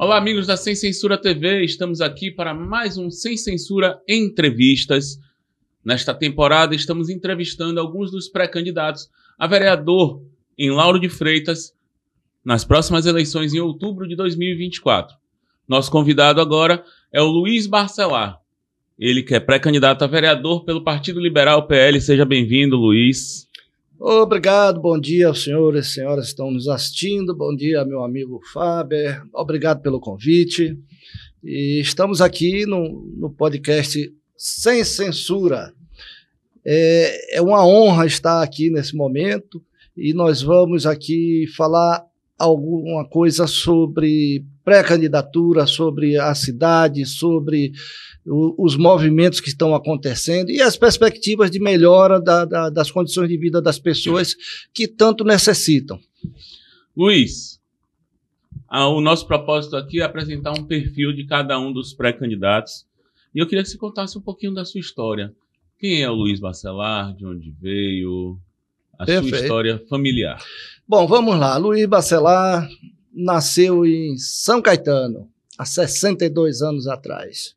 Olá, amigos da Sem Censura TV. Estamos aqui para mais um Sem Censura Entrevistas. Nesta temporada, estamos entrevistando alguns dos pré-candidatos a vereador em Lauro de Freitas nas próximas eleições em outubro de 2024. Nosso convidado agora é o Luiz Barcelar. Ele que é pré-candidato a vereador pelo Partido Liberal PL. Seja bem-vindo, Luiz. Obrigado, bom dia aos senhores e senhoras que estão nos assistindo. Bom dia, meu amigo Faber. Obrigado pelo convite. E estamos aqui no, no podcast Sem Censura. É, é uma honra estar aqui nesse momento e nós vamos aqui falar alguma coisa sobre pré-candidatura, sobre a cidade, sobre o, os movimentos que estão acontecendo e as perspectivas de melhora da, da, das condições de vida das pessoas que tanto necessitam. Luiz, a, o nosso propósito aqui é apresentar um perfil de cada um dos pré-candidatos e eu queria que você contasse um pouquinho da sua história. Quem é o Luiz Bacelar? De onde veio? A Perfeito. sua história familiar. Bom, vamos lá. Luiz Bacelar, nasceu em São Caetano, há 62 anos atrás.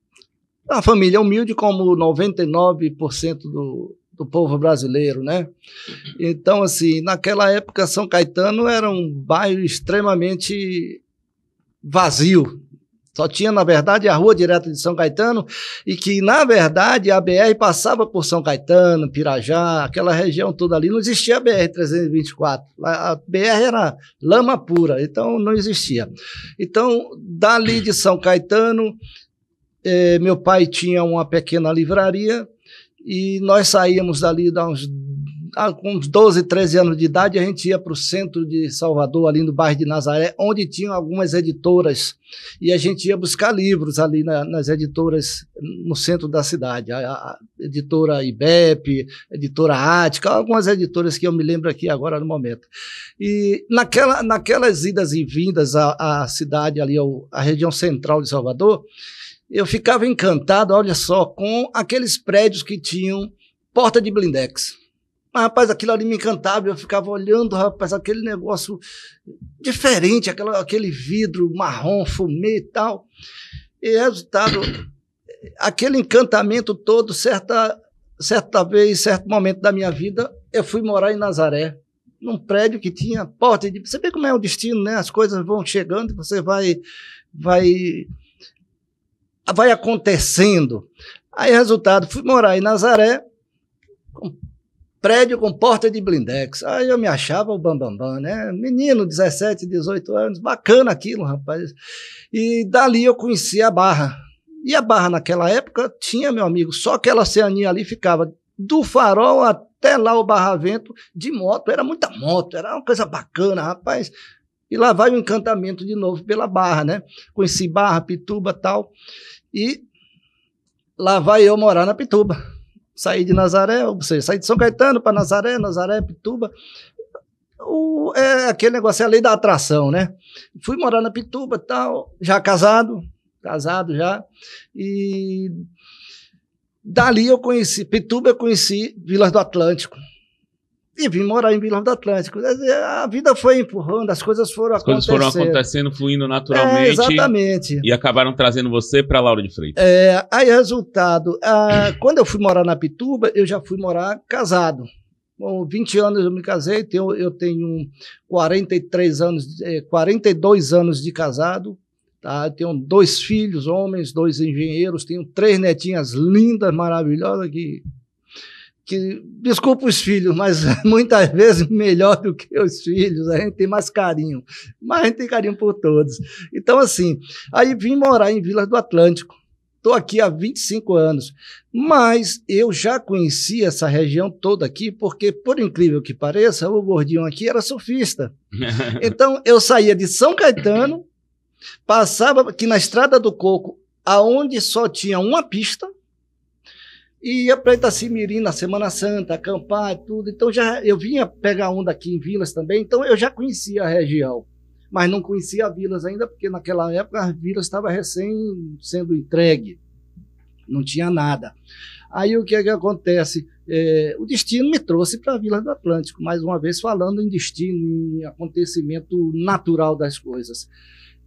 É uma família humilde, como 99% do, do povo brasileiro, né? Então, assim, naquela época, São Caetano era um bairro extremamente vazio, só tinha, na verdade, a rua direta de São Caetano, e que, na verdade, a BR passava por São Caetano, Pirajá, aquela região toda ali. Não existia a BR-324. A BR era lama pura, então não existia. Então, dali de São Caetano, eh, meu pai tinha uma pequena livraria, e nós saíamos dali, dá uns com uns 12, 13 anos de idade, a gente ia para o centro de Salvador, ali no bairro de Nazaré, onde tinham algumas editoras. E a gente ia buscar livros ali na, nas editoras no centro da cidade. A, a editora IBEP, a editora Ática, algumas editoras que eu me lembro aqui agora no momento. E naquela, naquelas idas e vindas à, à cidade, ali, ao, à região central de Salvador, eu ficava encantado, olha só, com aqueles prédios que tinham porta de blindex. Mas, rapaz, aquilo ali me encantava, eu ficava olhando, rapaz, aquele negócio diferente, aquela, aquele vidro marrom, fumê e tal. E resultado, aquele encantamento todo, certa, certa vez, certo momento da minha vida, eu fui morar em Nazaré, num prédio que tinha porta de. Você vê como é o destino, né? As coisas vão chegando, você vai. vai vai acontecendo. Aí, resultado, fui morar em Nazaré, prédio com porta de blindex. Aí eu me achava o bambambam, bam, bam, né? Menino, 17, 18 anos, bacana aquilo, rapaz. E dali eu conheci a Barra. E a Barra, naquela época, tinha, meu amigo, só aquela oceania ali ficava do farol até lá o Barravento de moto. Era muita moto, era uma coisa bacana, rapaz. E lá vai o encantamento de novo pela Barra, né? Conheci Barra, Pituba tal. E lá vai eu morar na Pituba sair de Nazaré, ou seja, sair de São Caetano para Nazaré, Nazaré, Pituba. O, é aquele negócio, é a lei da atração, né? Fui morar na Pituba tal, já casado, casado já, e dali eu conheci, Pituba eu conheci Vilas do Atlântico, e vim morar em Vilão do Atlântico. A vida foi empurrando, as coisas foram as acontecendo. coisas foram acontecendo, fluindo é, naturalmente. É, exatamente. E acabaram trazendo você para Laura de Freitas. É, aí, resultado, quando eu fui morar na Pituba, eu já fui morar casado. Com 20 anos eu me casei, tenho, eu tenho 43 anos, 42 é, anos de casado. Tá? Eu tenho dois filhos, homens, dois engenheiros, tenho três netinhas lindas, maravilhosas, que que desculpa os filhos, mas muitas vezes melhor do que os filhos, a gente tem mais carinho, mas a gente tem carinho por todos. Então, assim, aí vim morar em Vila do Atlântico. Estou aqui há 25 anos, mas eu já conheci essa região toda aqui, porque, por incrível que pareça, o gordinho aqui era surfista. Então, eu saía de São Caetano, passava aqui na Estrada do Coco, aonde só tinha uma pista, e ia para Itacimirim na Semana Santa, acampar e tudo. Então já eu vinha pegar onda aqui em Vilas também, então eu já conhecia a região, mas não conhecia a Vilas ainda, porque naquela época a Vilas estava recém sendo entregue, não tinha nada. Aí o que é que acontece? É, o destino me trouxe para a Vila do Atlântico, mais uma vez falando em destino, em acontecimento natural das coisas.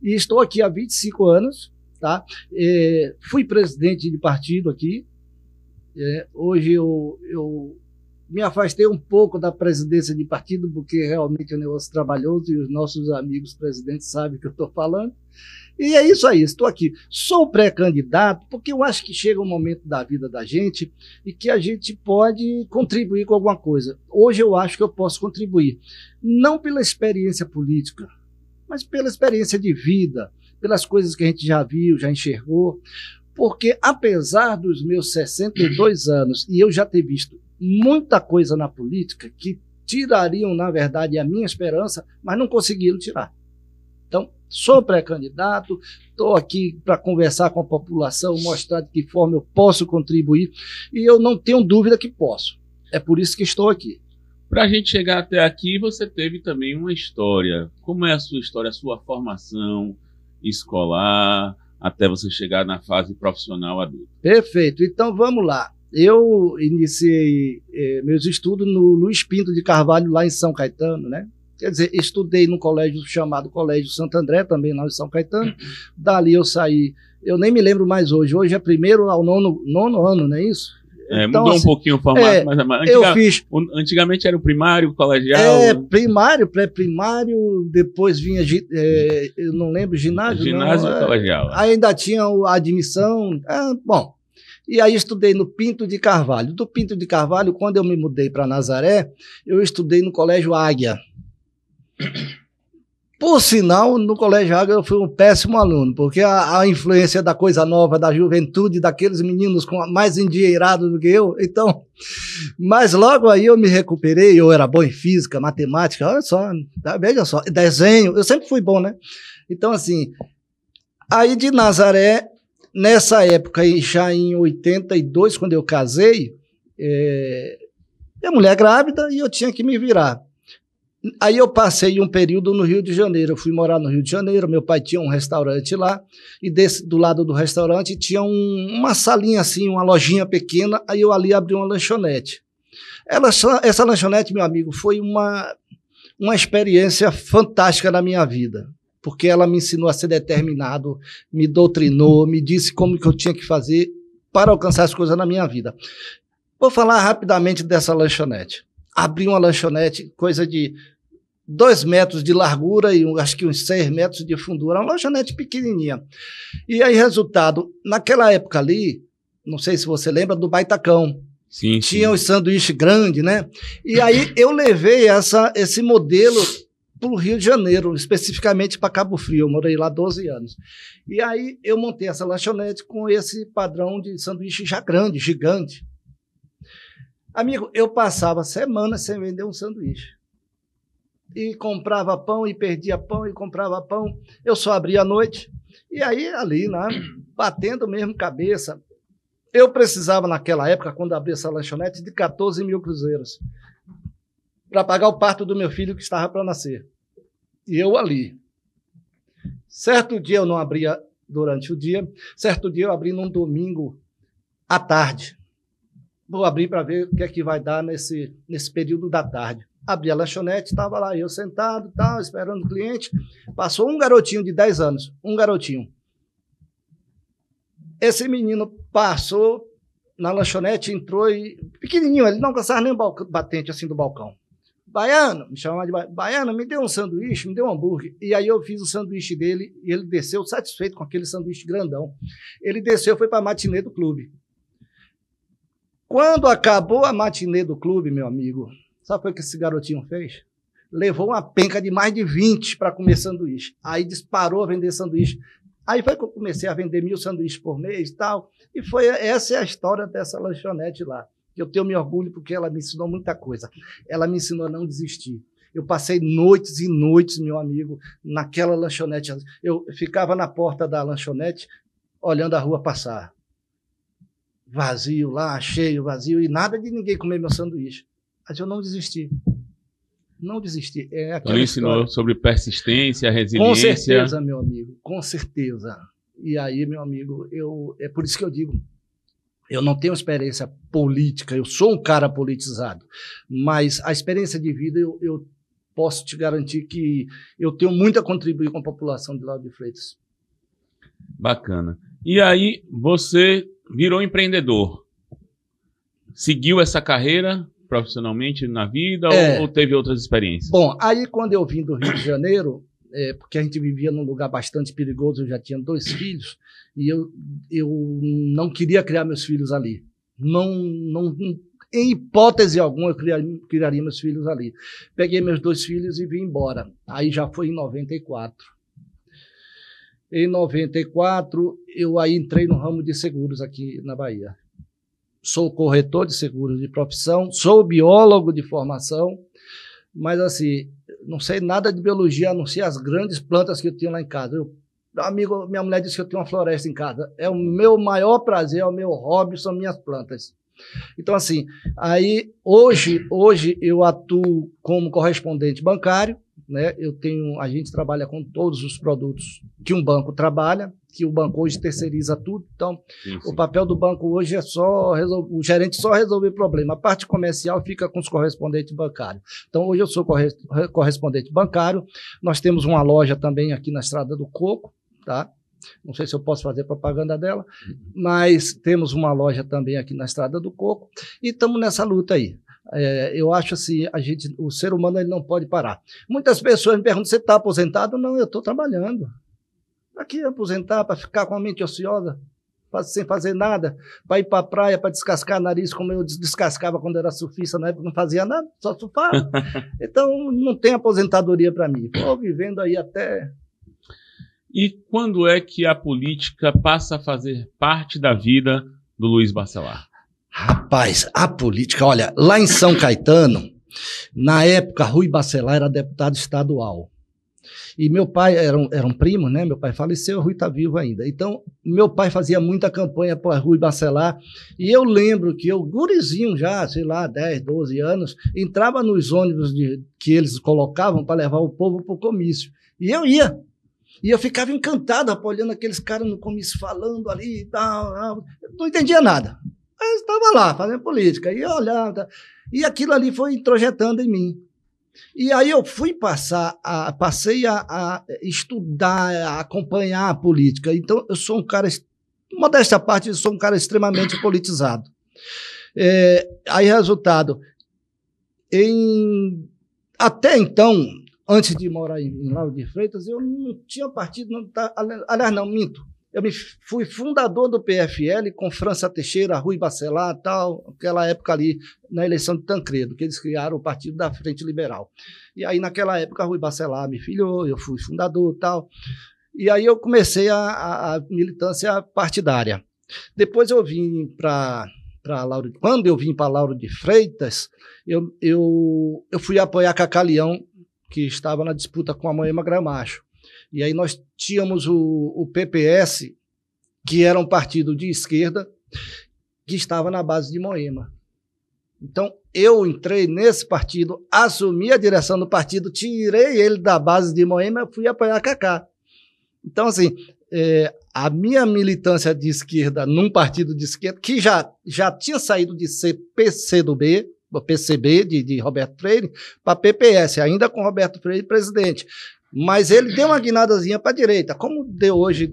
E estou aqui há 25 anos, tá? É, fui presidente de partido aqui, é, hoje eu, eu me afastei um pouco da presidência de partido, porque realmente é um negócio trabalhoso e os nossos amigos presidentes sabem o que eu estou falando. E é isso aí, estou aqui. Sou pré-candidato porque eu acho que chega um momento da vida da gente e que a gente pode contribuir com alguma coisa. Hoje eu acho que eu posso contribuir, não pela experiência política, mas pela experiência de vida, pelas coisas que a gente já viu, já enxergou. Porque apesar dos meus 62 anos e eu já ter visto muita coisa na política que tirariam, na verdade, a minha esperança, mas não conseguiram tirar. Então, sou pré-candidato, estou aqui para conversar com a população, mostrar de que forma eu posso contribuir, e eu não tenho dúvida que posso. É por isso que estou aqui. Para a gente chegar até aqui, você teve também uma história. Como é a sua história, a sua formação escolar? até você chegar na fase profissional adulta. Perfeito. Então vamos lá. Eu iniciei eh, meus estudos no Luiz Pinto de Carvalho, lá em São Caetano, né? Quer dizer, estudei num colégio chamado Colégio Santo André, também lá em São Caetano. Uhum. Dali eu saí, eu nem me lembro mais hoje. Hoje é primeiro ao nono, nono ano, não é isso? É, então, mudou assim, um pouquinho o formato, é, mas, mas antiga, eu fiz. antigamente era o primário, o colegial. É, primário, pré-primário, depois vinha, é, eu não lembro, ginásio. Ginásio não, é, colegial. Ainda tinha a admissão. É, bom, e aí estudei no Pinto de Carvalho. Do Pinto de Carvalho, quando eu me mudei para Nazaré, eu estudei no Colégio Águia. Por sinal, no Colégio Águia eu fui um péssimo aluno, porque a, a, influência da coisa nova, da juventude, daqueles meninos com, mais endinheirados do que eu, então. Mas logo aí eu me recuperei, eu era bom em física, matemática, olha só, tá, veja só, desenho, eu sempre fui bom, né? Então, assim, aí de Nazaré, nessa época, aí, já em 82, quando eu casei, é, minha mulher grávida e eu tinha que me virar. Aí eu passei um período no Rio de Janeiro. Eu fui morar no Rio de Janeiro. Meu pai tinha um restaurante lá. E desse, do lado do restaurante tinha um, uma salinha assim, uma lojinha pequena. Aí eu ali abri uma lanchonete. Ela, essa lanchonete, meu amigo, foi uma, uma experiência fantástica na minha vida. Porque ela me ensinou a ser determinado, me doutrinou, me disse como que eu tinha que fazer para alcançar as coisas na minha vida. Vou falar rapidamente dessa lanchonete abri uma lanchonete, coisa de dois metros de largura e acho que uns seis metros de fundura, uma lanchonete pequenininha. E aí, resultado, naquela época ali, não sei se você lembra, do Baitacão. Sim, Tinha sim. os sanduíches grandes, né? E aí eu levei essa, esse modelo para o Rio de Janeiro, especificamente para Cabo Frio. Eu morei lá 12 anos. E aí eu montei essa lanchonete com esse padrão de sanduíche já grande, gigante. Amigo, eu passava semanas sem vender um sanduíche e comprava pão e perdia pão e comprava pão. Eu só abria à noite. E aí, ali, né, batendo mesmo cabeça. Eu precisava, naquela época, quando abri essa lanchonete, de 14 mil cruzeiros para pagar o parto do meu filho que estava para nascer. E eu ali. Certo dia eu não abria durante o dia, certo dia eu abri num domingo à tarde. Vou abrir para ver o que é que vai dar nesse, nesse período da tarde. Abri a lanchonete, estava lá eu sentado, tal, esperando o cliente. Passou um garotinho de 10 anos, um garotinho. Esse menino passou na lanchonete, entrou e. Pequenininho, ele não gostava nem o batente assim do balcão. Baiano, me chamava de Baiano, me deu um sanduíche, me deu um hambúrguer. E aí eu fiz o sanduíche dele e ele desceu satisfeito com aquele sanduíche grandão. Ele desceu, foi para a matinê do clube. Quando acabou a matinê do clube, meu amigo, Sabe o é que esse garotinho fez? Levou uma penca de mais de 20 para comer sanduíche. Aí disparou a vender sanduíche. Aí foi que eu comecei a vender mil sanduíches por mês e tal. E foi essa é a história dessa lanchonete lá. Eu tenho meu orgulho porque ela me ensinou muita coisa. Ela me ensinou a não desistir. Eu passei noites e noites, meu amigo, naquela lanchonete. Eu ficava na porta da lanchonete, olhando a rua passar. Vazio lá, cheio, vazio, e nada de ninguém comer meu sanduíche mas eu não desistir. Não desistir. É então, Ele ensinou história. sobre persistência, resiliência. Com certeza, meu amigo, com certeza. E aí, meu amigo, eu é por isso que eu digo, eu não tenho experiência política, eu sou um cara politizado, mas a experiência de vida eu, eu posso te garantir que eu tenho muito a contribuir com a população de Lado de Freitas. Bacana. E aí, você virou empreendedor, seguiu essa carreira profissionalmente na vida é. ou, ou, teve outras experiências? Bom, aí quando eu vim do Rio de Janeiro, é, porque a gente vivia num lugar bastante perigoso, eu já tinha dois filhos, e eu, eu não queria criar meus filhos ali. Não, não, em hipótese alguma, eu criaria, criaria meus filhos ali. Peguei meus dois filhos e vim embora. Aí já foi em 94. Em 94, eu aí entrei no ramo de seguros aqui na Bahia sou corretor de seguros de profissão, sou biólogo de formação, mas assim, não sei nada de biologia, a não sei as grandes plantas que eu tenho lá em casa. Eu, amigo, minha mulher disse que eu tenho uma floresta em casa. É o meu maior prazer, é o meu hobby, são minhas plantas. Então, assim, aí hoje, hoje eu atuo como correspondente bancário, né? Eu tenho, a gente trabalha com todos os produtos que um banco trabalha, que o banco hoje terceiriza tudo. Então, sim, sim. o papel do banco hoje é só resolver, o gerente só resolver problema. A parte comercial fica com os correspondentes bancários. Então, hoje eu sou correspondente bancário. Nós temos uma loja também aqui na Estrada do Coco, tá? Não sei se eu posso fazer propaganda dela, uhum. mas temos uma loja também aqui na Estrada do Coco e estamos nessa luta aí. É, eu acho assim, a gente, o ser humano ele não pode parar. Muitas pessoas me perguntam: você está aposentado? Não, eu estou trabalhando. Para que aposentar? Para ficar com a mente ociosa? sem fazer nada, para ir para a praia, para descascar nariz, como eu descascava quando era surfista, na época não fazia nada, só surfava. Então, não tem aposentadoria para mim. Estou vivendo aí até. E quando é que a política passa a fazer parte da vida do Luiz Bacelar? Rapaz, a política, olha, lá em São Caetano, na época, Rui Bacelar era deputado estadual. E meu pai era um, era um primo, né? Meu pai faleceu, Rui está vivo ainda. Então, meu pai fazia muita campanha para Rui Bacelar. E eu lembro que eu, gurizinho já, sei lá, 10, 12 anos, entrava nos ônibus de, que eles colocavam para levar o povo para o comício. E eu ia. E eu ficava encantado, olhando aqueles caras no comício falando ali e tal. Não entendia nada. Mas estava lá, fazendo política, e olhava. E aquilo ali foi introjetando em mim. E aí eu fui passar, a, passei a, a, estudar, a acompanhar a política. Então, eu sou um cara, modesta parte, eu sou um cara extremamente politizado. É, aí, resultado, em, até então, antes de morar em, em Lauro de Freitas, eu não tinha partido, não tá, aliás, não, minto. Eu me fui fundador do PFL com França Teixeira, Rui Bacelar, tal, aquela época ali na eleição de Tancredo, que eles criaram o Partido da Frente Liberal. E aí naquela época Rui Bacelar me filhou, eu fui fundador, tal. E aí eu comecei a, a, a militância partidária. Depois eu vim para para Lauro, quando eu vim para Lauro de Freitas, eu, eu, eu fui apoiar Cacalião, que estava na disputa com a Moema Gramacho. E aí nós tínhamos o, o PPS, que era um partido de esquerda, que estava na base de Moema. Então, eu entrei nesse partido, assumi a direção do partido, tirei ele da base de Moema e fui apoiar Cacá. Então, assim, é, a minha militância de esquerda num partido de esquerda, que já, já tinha saído de ser PC do B, PCB de, de Roberto Freire, para PPS, ainda com Roberto Freire presidente. Mas ele deu uma guinadazinha para a direita, como deu hoje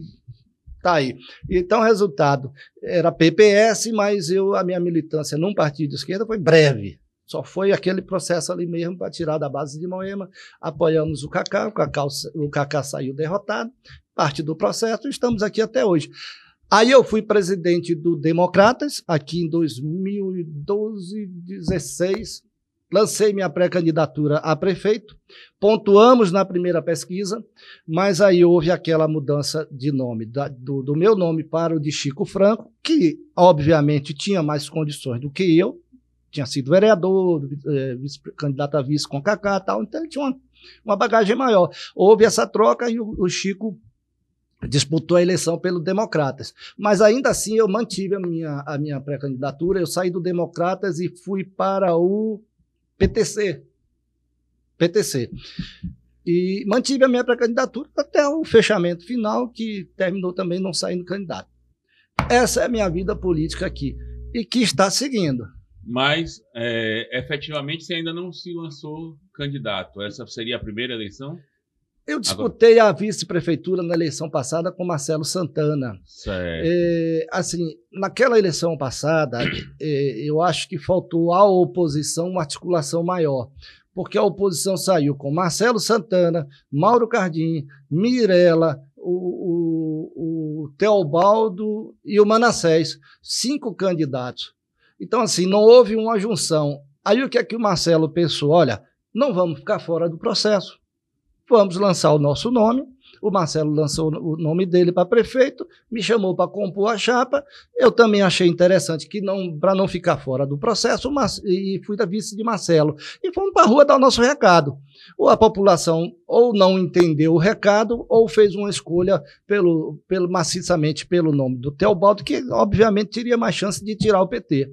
Tá aí. Então, resultado, era PPS, mas eu a minha militância num partido de esquerda foi breve. Só foi aquele processo ali mesmo para tirar da base de Moema. Apoiamos o Cacá, o Cacá, o Cacá saiu derrotado, parte do processo, estamos aqui até hoje. Aí eu fui presidente do Democratas, aqui em 2012, 2016, lancei minha pré-candidatura a prefeito, pontuamos na primeira pesquisa, mas aí houve aquela mudança de nome, da, do, do, meu nome para o de Chico Franco, que obviamente tinha mais condições do que eu, tinha sido vereador, eh, candidato a vice com Cacá e tal, então tinha uma, uma, bagagem maior. Houve essa troca e o, o Chico disputou a eleição pelo Democratas. Mas ainda assim eu mantive a minha, a minha pré-candidatura, eu saí do Democratas e fui para o PTC. PTC. E mantive a minha pré-candidatura até o fechamento final, que terminou também não saindo candidato. Essa é a minha vida política aqui e que está seguindo. Mas, é, efetivamente, você ainda não se lançou candidato. Essa seria a primeira eleição? Eu disputei Agora. a vice-prefeitura na eleição passada com Marcelo Santana. Certo. É, assim, naquela eleição passada, é, eu acho que faltou à oposição uma articulação maior, porque a oposição saiu com Marcelo Santana, Mauro Cardim, Mirella, o, o, o Teobaldo e o Manassés, cinco candidatos. Então, assim, não houve uma junção. Aí o que é que o Marcelo pensou? Olha, não vamos ficar fora do processo Vamos lançar o nosso nome. O Marcelo lançou o nome dele para prefeito, me chamou para compor a chapa. Eu também achei interessante que não para não ficar fora do processo, mas, e fui da vice de Marcelo. E fomos para a rua dar o nosso recado. Ou a população ou não entendeu o recado, ou fez uma escolha pelo, pelo maciçamente pelo nome do Teobaldo, que obviamente teria mais chance de tirar o PT.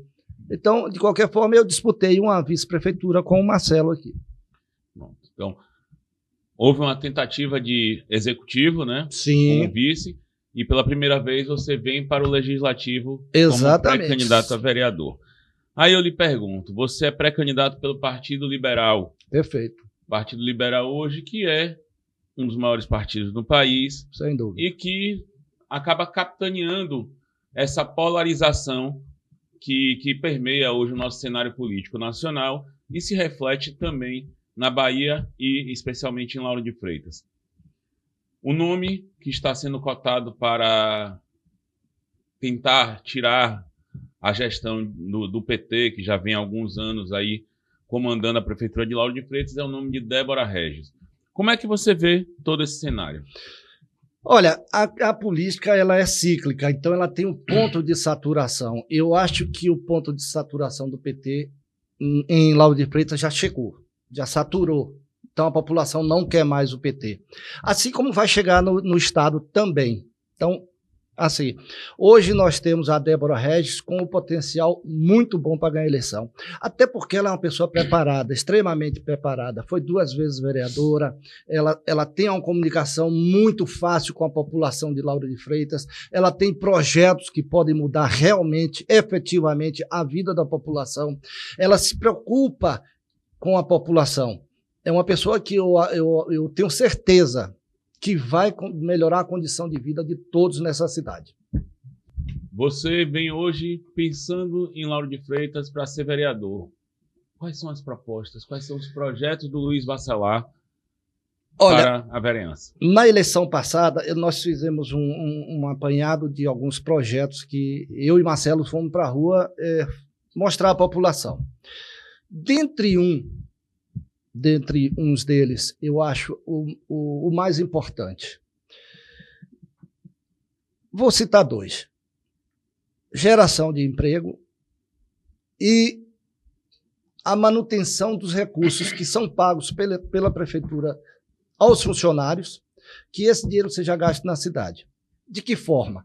Então, de qualquer forma, eu disputei uma vice-prefeitura com o Marcelo aqui. Bom, então, Houve uma tentativa de executivo, né? Sim. Com vice. E pela primeira vez você vem para o legislativo Exatamente. como candidato a vereador. Aí eu lhe pergunto: você é pré-candidato pelo Partido Liberal. Perfeito. Partido Liberal hoje, que é um dos maiores partidos do país. Sem dúvida. E que acaba capitaneando essa polarização que, que permeia hoje o nosso cenário político nacional e se reflete também na Bahia e especialmente em Lauro de Freitas. O nome que está sendo cotado para tentar tirar a gestão do, do PT, que já vem há alguns anos aí comandando a prefeitura de Lauro de Freitas, é o nome de Débora Regis. Como é que você vê todo esse cenário? Olha, a, a, política ela é cíclica, então ela tem um ponto de saturação. Eu acho que o ponto de saturação do PT em, em Lauro de Freitas já chegou já saturou. Então a população não quer mais o PT. Assim como vai chegar no, no Estado também. Então, assim, hoje nós temos a Débora Regis com um potencial muito bom para ganhar a eleição. Até porque ela é uma pessoa preparada, extremamente preparada. Foi duas vezes vereadora, ela, ela tem uma comunicação muito fácil com a população de Lauro de Freitas, ela tem projetos que podem mudar realmente, efetivamente, a vida da população. Ela se preocupa com a população. É uma pessoa que eu, eu, eu tenho certeza que vai melhorar a condição de vida de todos nessa cidade. Você vem hoje pensando em Lauro de Freitas para ser vereador. Quais são as propostas, quais são os projetos do Luiz Bacelar Olha, para a vereança? Na eleição passada, eh, nós fizemos um, um, um, apanhado de alguns projetos que eu e Marcelo fomos para a rua é, mostrar à população. Dentre um, dentre uns deles, eu acho o, o, o mais importante. Vou citar dois: geração de emprego e a manutenção dos recursos que são pagos pela, pela prefeitura aos funcionários, que esse dinheiro seja gasto na cidade. De que forma?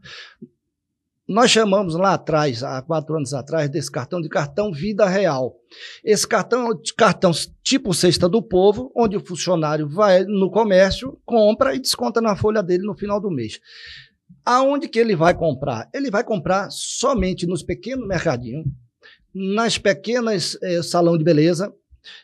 Nós chamamos lá atrás, há quatro anos atrás, desse cartão de cartão Vida Real. Esse cartão é cartão tipo Cesta do Povo, onde o funcionário vai no comércio, compra e desconta na folha dele no final do mês. Aonde que ele vai comprar? Ele vai comprar somente nos pequenos mercadinhos, nas pequenas salões eh, salão de beleza,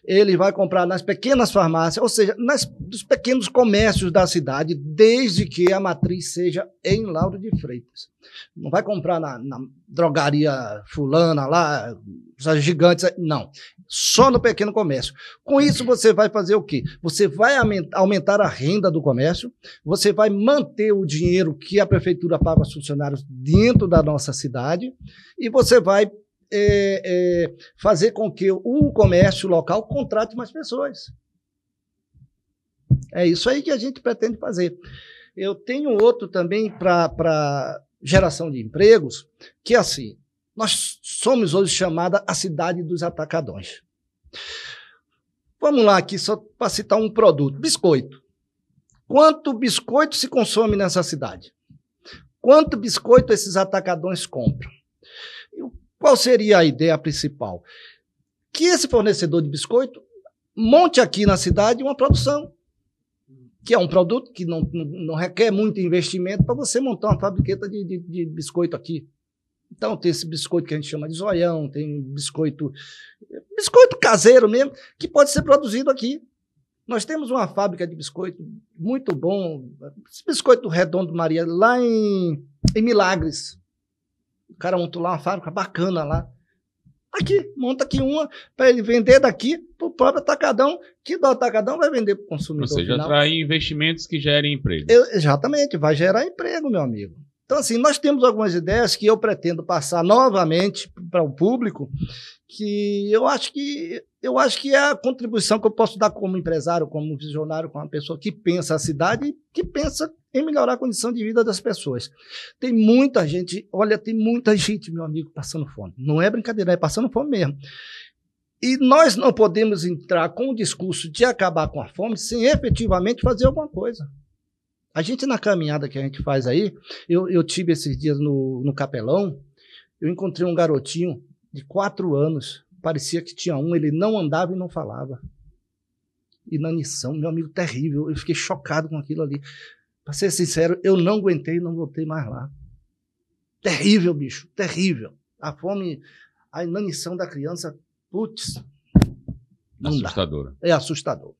ele vai comprar nas pequenas farmácias, ou seja, nas, nos pequenos comércios da cidade, desde que a matriz seja em Lauro de Freitas. Não vai comprar na, na drogaria fulana lá, essas gigantes, não. Só no pequeno comércio. Com isso, você vai fazer o quê? Você vai aumentar a renda do comércio, você vai manter o dinheiro que a prefeitura paga aos funcionários dentro da nossa cidade e você vai é, é, fazer com que o comércio local contrate mais pessoas. É isso aí que a gente pretende fazer. Eu tenho outro também para geração de empregos, que é assim, nós somos hoje chamada a cidade dos atacadões. Vamos lá aqui, só para citar um produto, biscoito. Quanto biscoito se consome nessa cidade? Quanto biscoito esses atacadões compram? Qual seria a ideia principal? Que esse fornecedor de biscoito monte aqui na cidade uma produção, que é um produto que não, não, requer muito investimento para você montar uma fabriqueta de, de, de biscoito aqui. Então, tem esse biscoito que a gente chama de zoião, tem biscoito, biscoito caseiro mesmo, que pode ser produzido aqui. Nós temos uma fábrica de biscoito muito bom, esse biscoito redondo Maria, lá em, em Milagres. O cara montou lá uma fábrica bacana lá. Aqui, monta aqui uma para ele vender daqui para o próprio atacadão, que do atacadão vai vender para o consumidor. Ou seja, atrair investimentos que gerem emprego. Eu, exatamente, vai gerar emprego, meu amigo. Então, assim, nós temos algumas ideias que eu pretendo passar novamente para o público, que eu acho que eu acho que é a contribuição que eu posso dar como empresário, como visionário, como uma pessoa que pensa a cidade, e que pensa em melhorar a condição de vida das pessoas. Tem muita gente, olha, tem muita gente, meu amigo, passando fome. Não é brincadeira, é passando fome mesmo. E nós não podemos entrar com o discurso de acabar com a fome sem efetivamente fazer alguma coisa. A gente, na caminhada que a gente faz aí, eu, eu tive esses dias no, no Capelão, eu encontrei um garotinho de quatro anos, parecia que tinha um, ele não andava e não falava. Inanição, meu amigo, terrível. Eu fiquei chocado com aquilo ali. Para ser sincero, eu não aguentei e não voltei mais lá. Terrível, bicho, terrível. A fome, a inanição da criança, putz. Assustadora. Dá. É assustador.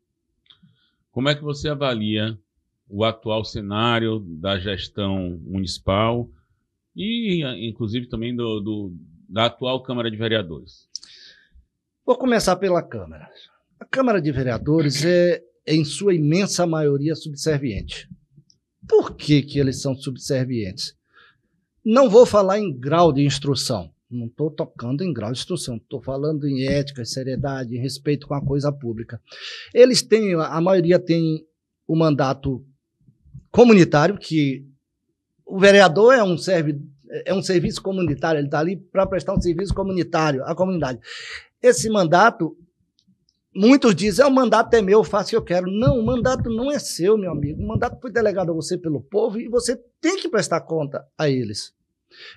Como é que você avalia o atual cenário da gestão municipal e, inclusive, também do, do, da atual Câmara de Vereadores? Vou começar pela Câmara. A Câmara de Vereadores é, em sua imensa maioria, subserviente. Por que, que eles são subservientes? Não vou falar em grau de instrução. Não estou tocando em grau de instrução, estou falando em ética, seriedade, respeito com a coisa pública. Eles têm, a maioria tem o mandato comunitário, que o vereador é um, servi é um serviço comunitário, ele está ali para prestar um serviço comunitário à comunidade. Esse mandato, muitos dizem, é o mandato é meu, eu faço o que eu quero. Não, o mandato não é seu, meu amigo. O mandato foi delegado a você pelo povo e você tem que prestar conta a eles.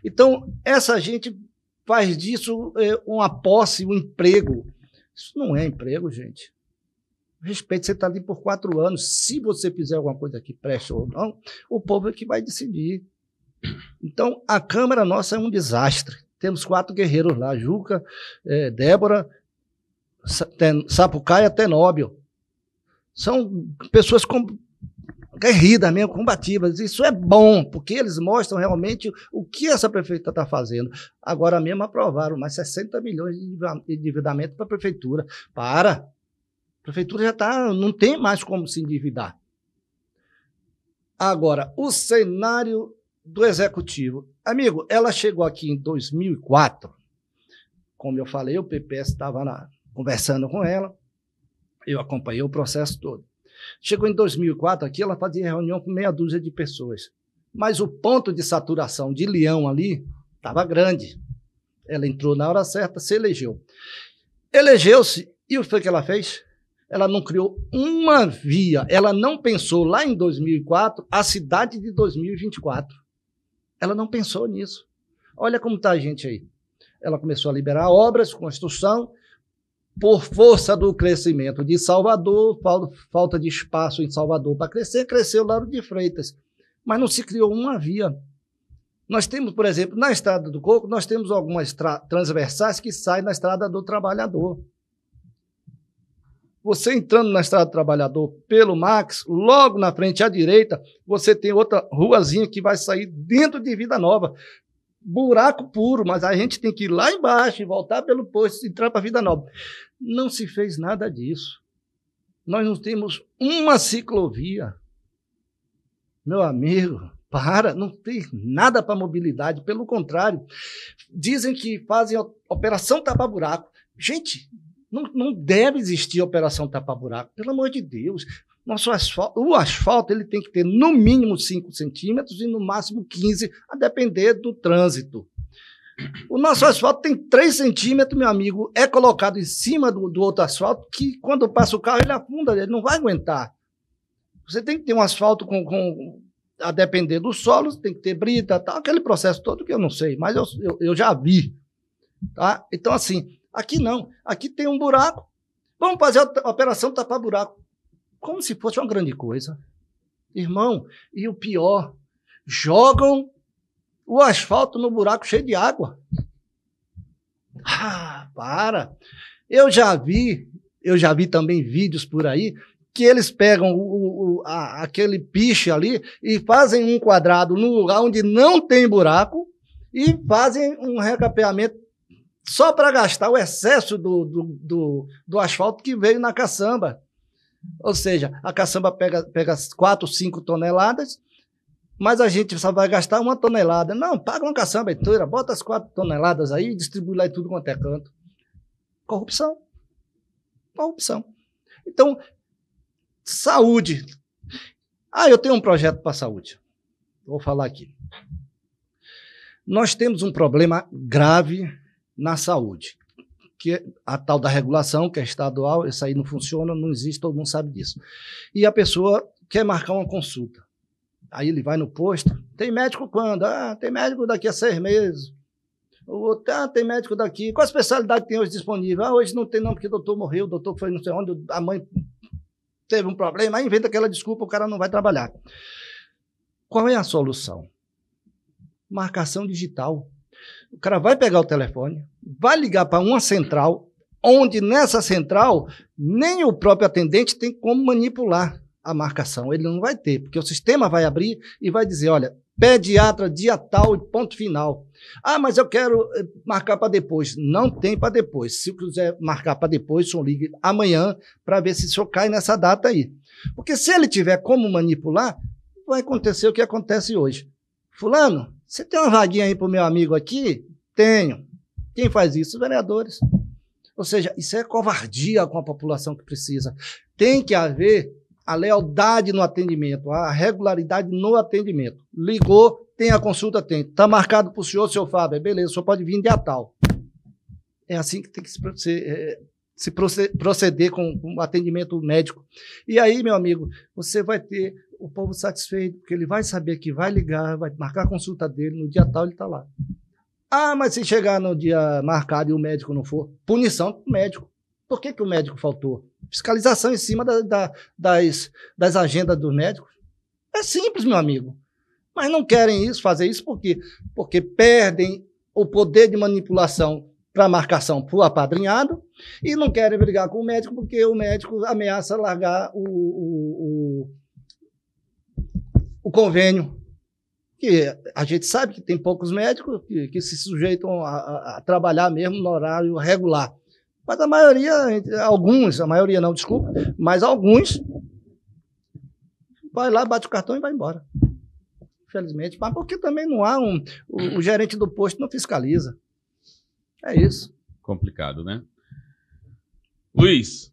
Então, essa gente faz disso é, uma posse, um emprego. Isso não é emprego, gente respeito, você está ali por quatro anos. Se você fizer alguma coisa que preste ou não, o povo é que vai decidir. Então, a Câmara nossa é um desastre. Temos quatro guerreiros lá: Juca, é, Débora, Sapucaia Sapucaia, Tenóbio. São pessoas com, guerridas mesmo, combativas. Isso é bom, porque eles mostram realmente o que essa prefeita está fazendo. Agora mesmo aprovaram mais 60 milhões de endividamento para a prefeitura. Para! A prefeitura já está, não tem mais como se endividar. Agora, o cenário do executivo. Amigo, ela chegou aqui em 2004. Como eu falei, o PPS estava conversando com ela. Eu acompanhei o processo todo. Chegou em 2004 aqui, ela fazia reunião com meia dúzia de pessoas. Mas o ponto de saturação de Leão ali estava grande. Ela entrou na hora certa, se elegeu. Elegeu-se e o que foi que ela fez? ela não criou uma via, ela não pensou lá em 2004 a cidade de 2024. Ela não pensou nisso. Olha como está a gente aí. Ela começou a liberar obras, construção, por força do crescimento de Salvador, falta de espaço em Salvador para crescer, cresceu Lauro de Freitas. Mas não se criou uma via. Nós temos, por exemplo, na Estrada do Coco, nós temos algumas transversais que saem na Estrada do Trabalhador. Você entrando na Estrada do Trabalhador pelo Max, logo na frente à direita, você tem outra ruazinha que vai sair dentro de Vida Nova. Buraco puro, mas a gente tem que ir lá embaixo e voltar pelo posto e entrar para Vida Nova. Não se fez nada disso. Nós não temos uma ciclovia. Meu amigo, para, não tem nada para mobilidade, pelo contrário. Dizem que fazem operação tapa-buraco. Gente, não, não deve existir operação tapa-buraco, pelo amor de Deus. Nosso asfalto, o asfalto ele tem que ter no mínimo 5 centímetros e no máximo 15, a depender do trânsito. O nosso asfalto tem 3 centímetros, meu amigo, é colocado em cima do, do outro asfalto, que quando passa o carro ele afunda, ele não vai aguentar. Você tem que ter um asfalto com, com a depender do solo, tem que ter brita, tal aquele processo todo que eu não sei, mas eu, eu, eu já vi. Tá? Então, assim, Aqui não. Aqui tem um buraco. Vamos fazer a operação tapar buraco. Como se fosse uma grande coisa. Irmão, e o pior, jogam o asfalto no buraco cheio de água. Ah, para. Eu já vi, eu já vi também vídeos por aí que eles pegam o, o, a, aquele piche ali e fazem um quadrado num lugar onde não tem buraco e fazem um recapeamento só para gastar o excesso do, do, do, do, asfalto que veio na caçamba. Ou seja, a caçamba pega, pega 4, 5 toneladas, mas a gente só vai gastar uma tonelada. Não, paga uma caçamba inteira, bota as 4 toneladas aí e distribui lá em tudo quanto é canto. Corrupção. Corrupção. Então, saúde. Ah, eu tenho um projeto para saúde. Vou falar aqui. Nós temos um problema grave na saúde, que é a tal da regulação, que é estadual, isso aí não funciona, não existe, todo mundo sabe disso. E a pessoa quer marcar uma consulta. Aí ele vai no posto, tem médico quando? Ah, tem médico daqui a seis meses. O outro, ah, tem médico daqui. Qual a especialidade que tem hoje disponível? Ah, hoje não tem não, porque o doutor morreu, o doutor foi não sei onde, a mãe teve um problema, aí inventa aquela desculpa, o cara não vai trabalhar. Qual é a solução? Marcação digital. O cara vai pegar o telefone, vai ligar para uma central, onde nessa central nem o próprio atendente tem como manipular a marcação. Ele não vai ter, porque o sistema vai abrir e vai dizer: olha, pediatra dia tal e ponto final. Ah, mas eu quero eh, marcar para depois. Não tem para depois. Se quiser marcar para depois, senhor ligue amanhã para ver se só cai nessa data aí. Porque se ele tiver como manipular, vai acontecer o que acontece hoje. Fulano, você tem uma vaguinha aí para o meu amigo aqui? Tenho. Quem faz isso? Os vereadores. Ou seja, isso é covardia com a população que precisa. Tem que haver a lealdade no atendimento, a regularidade no atendimento. Ligou, tem a consulta, tem. Está marcado para o senhor, seu Fábio. É beleza, o senhor pode vir de tal. É assim que tem que se, se eh, proceder com o atendimento médico. E aí, meu amigo, você vai ter o povo satisfeito, porque ele vai saber que vai ligar, vai marcar a consulta dele, no dia tal ele está lá. Ah, mas se chegar no dia marcado e o médico não for, punição para o médico. Por que, que o médico faltou? Fiscalização em cima da, da, das, das agendas dos médicos. É simples, meu amigo. Mas não querem isso, fazer isso por quê? Porque perdem o poder de manipulação para marcação para o apadrinhado e não querem brigar com o médico porque o médico ameaça largar o, o, o o convênio, que a gente sabe que tem poucos médicos que, que se sujeitam a, a, trabalhar mesmo no horário regular. Mas a maioria, alguns, a maioria não, desculpa, mas alguns vai lá, bate o cartão e vai embora. Infelizmente, mas porque também não há um. O, o gerente do posto não fiscaliza. É isso. Complicado, né? Luiz,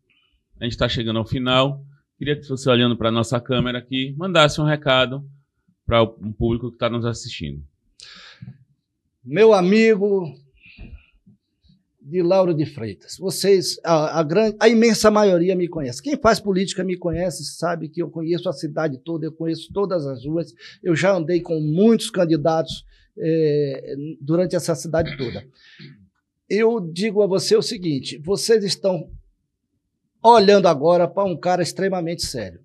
a gente está chegando ao final. Queria que você, olhando para a nossa câmera aqui, mandasse um recado para o público que está nos assistindo. Meu amigo de Lauro de Freitas, vocês, a, a, grande, a imensa maioria me conhece. Quem faz política me conhece, sabe que eu conheço a cidade toda, eu conheço todas as ruas. Eu já andei com muitos candidatos eh, durante essa cidade toda. Eu digo a você o seguinte: vocês estão olhando agora para um cara extremamente sério.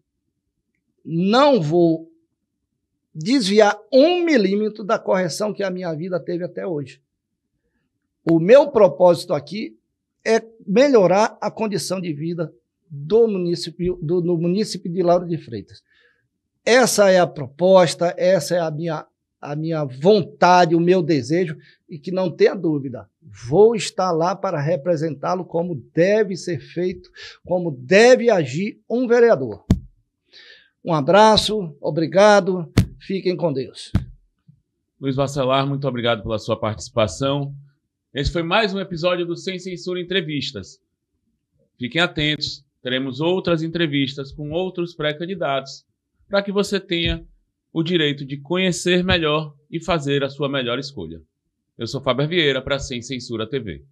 Não vou desviar um milímetro da correção que a minha vida teve até hoje. O meu propósito aqui é melhorar a condição de vida do município, do, do município de Lauro de Freitas. Essa é a proposta, essa é a minha a minha vontade, o meu desejo, e que não tenha dúvida, vou estar lá para representá-lo como deve ser feito, como deve agir um vereador. Um abraço, obrigado, fiquem com Deus. Luiz Vassalar, muito obrigado pela sua participação. Esse foi mais um episódio do Sem Censura Entrevistas. Fiquem atentos, teremos outras entrevistas com outros pré-candidatos para que você tenha o direito de conhecer melhor e fazer a sua melhor escolha. Eu sou Fábio Vieira para Sem Censura TV.